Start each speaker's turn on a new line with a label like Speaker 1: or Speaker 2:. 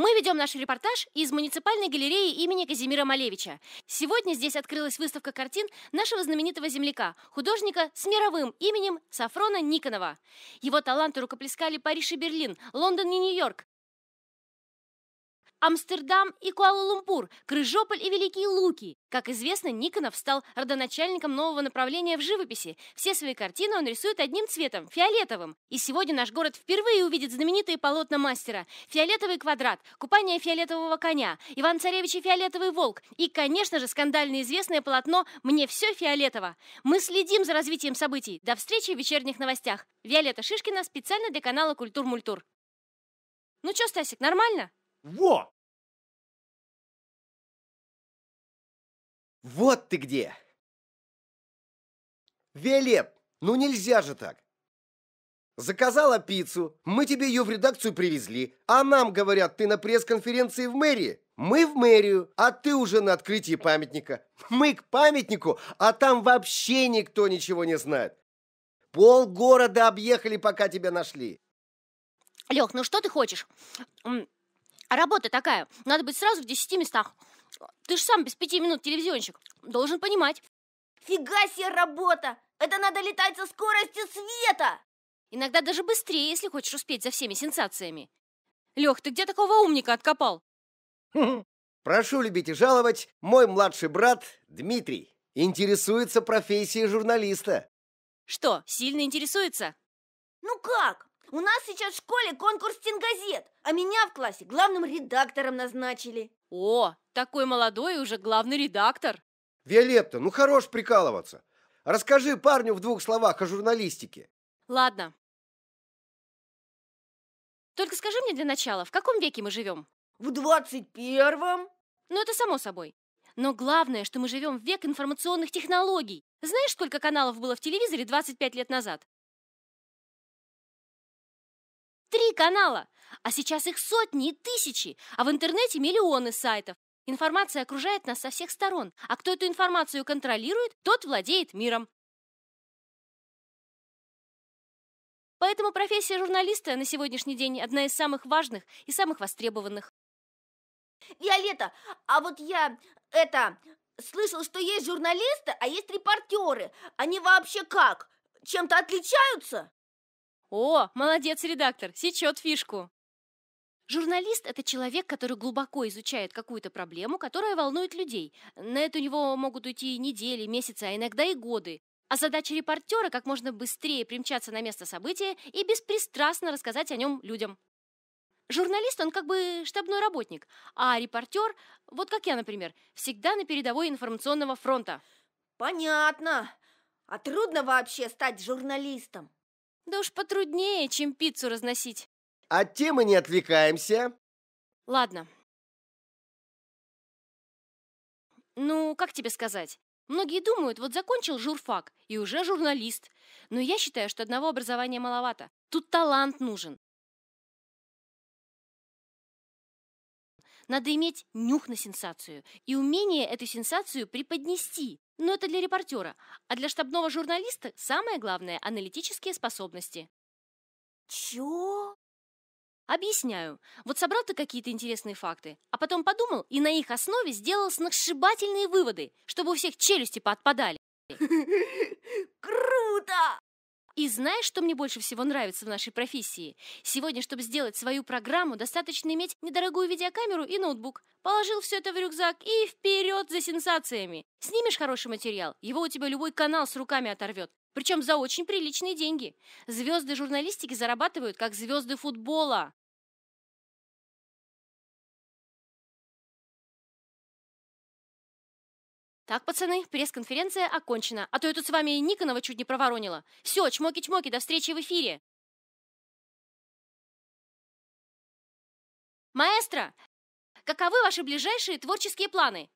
Speaker 1: Мы ведем наш репортаж из муниципальной галереи имени Казимира Малевича. Сегодня
Speaker 2: здесь открылась выставка картин нашего знаменитого земляка, художника с мировым именем Сафрона Никонова. Его таланты рукоплескали Париж и Берлин, Лондон и Нью-Йорк. Амстердам и Куала-Лумпур, Крыжополь и Великие Луки. Как известно, Никонов стал родоначальником нового направления в живописи. Все свои картины он рисует одним цветом – фиолетовым. И сегодня наш город впервые увидит знаменитые полотна мастера. Фиолетовый квадрат, купание фиолетового коня, Иван Царевич и фиолетовый волк. И, конечно же, скандально известное полотно «Мне все фиолетово». Мы следим за развитием событий. До встречи в вечерних
Speaker 1: новостях. Виолетта Шишкина специально для канала Культур-Мультур. Ну что, Стасик, нормально? Во!
Speaker 3: Вот ты где! Велеп, ну нельзя же так! Заказала пиццу, мы тебе ее в редакцию привезли, а нам говорят, ты на пресс-конференции в мэрии. Мы в мэрию, а ты уже на открытии памятника. Мы к памятнику, а там вообще никто ничего не знает. Пол города объехали, пока тебя нашли.
Speaker 2: Лех, ну что ты хочешь? А работа такая. Надо быть сразу в 10 местах. Ты же сам без пяти минут телевизионщик. Должен понимать. Фига себе работа! Это надо летать со скоростью света! Иногда даже быстрее, если хочешь успеть за всеми сенсациями. Лех, ты где такого умника откопал?
Speaker 3: Прошу любить и жаловать, мой младший брат Дмитрий интересуется профессией журналиста.
Speaker 2: Что, сильно интересуется? Ну как? У нас сейчас в школе конкурс «Тингазет», а меня в классе главным редактором назначили. О, такой молодой и уже главный редактор.
Speaker 3: Виолетта, ну хорош прикалываться. Расскажи парню в двух словах о журналистике.
Speaker 2: Ладно. Только скажи мне для начала, в каком веке мы живем? В двадцать первом. Ну, это само собой. Но главное, что мы живем в век информационных технологий. Знаешь, сколько каналов было в телевизоре 25 лет назад? Три канала! А сейчас их сотни и тысячи, а в интернете миллионы сайтов. Информация окружает нас со всех сторон, а кто эту информацию контролирует, тот владеет миром. Поэтому профессия журналиста на сегодняшний день одна из самых важных и самых востребованных. Виолетта, а вот я, это, слышал, что есть журналисты, а есть репортеры. Они вообще как? Чем-то отличаются? «О, молодец, редактор, сечет фишку!» Журналист – это человек, который глубоко изучает какую-то проблему, которая волнует людей. На это у него могут уйти недели, месяцы, а иногда и годы. А задача репортера – как можно быстрее примчаться на место события и беспристрастно рассказать о нем людям. Журналист, он как бы штабной работник, а репортер, вот как я, например, всегда на передовой информационного фронта. Понятно. А трудно вообще стать журналистом?
Speaker 1: Да уж потруднее, чем пиццу разносить.
Speaker 3: От а темы не отвлекаемся.
Speaker 1: Ладно. Ну, как
Speaker 2: тебе сказать? Многие думают, вот закончил журфак и уже журналист. Но я считаю, что одного образования маловато. Тут талант нужен. Надо иметь нюх на сенсацию и умение эту сенсацию преподнести. Но это для репортера, а для штабного журналиста самое главное – аналитические способности. Чё? Объясняю. Вот собрал ты какие-то интересные факты, а потом подумал и на их основе сделал сногсшибательные выводы, чтобы у всех челюсти поотпадали. Круто! И знаешь, что мне больше всего нравится в нашей профессии? Сегодня, чтобы сделать свою программу, достаточно иметь недорогую видеокамеру и ноутбук. Положил все это в рюкзак и вперед за сенсациями. Снимешь хороший материал, его у тебя любой канал с руками оторвет. Причем за очень приличные деньги.
Speaker 1: Звезды журналистики зарабатывают, как звезды футбола. Так, пацаны, пресс-конференция окончена, а то я тут с вами и Никонова чуть не проворонила. Все, чмоки-чмоки, до встречи в эфире. Маэстро, каковы ваши ближайшие творческие планы?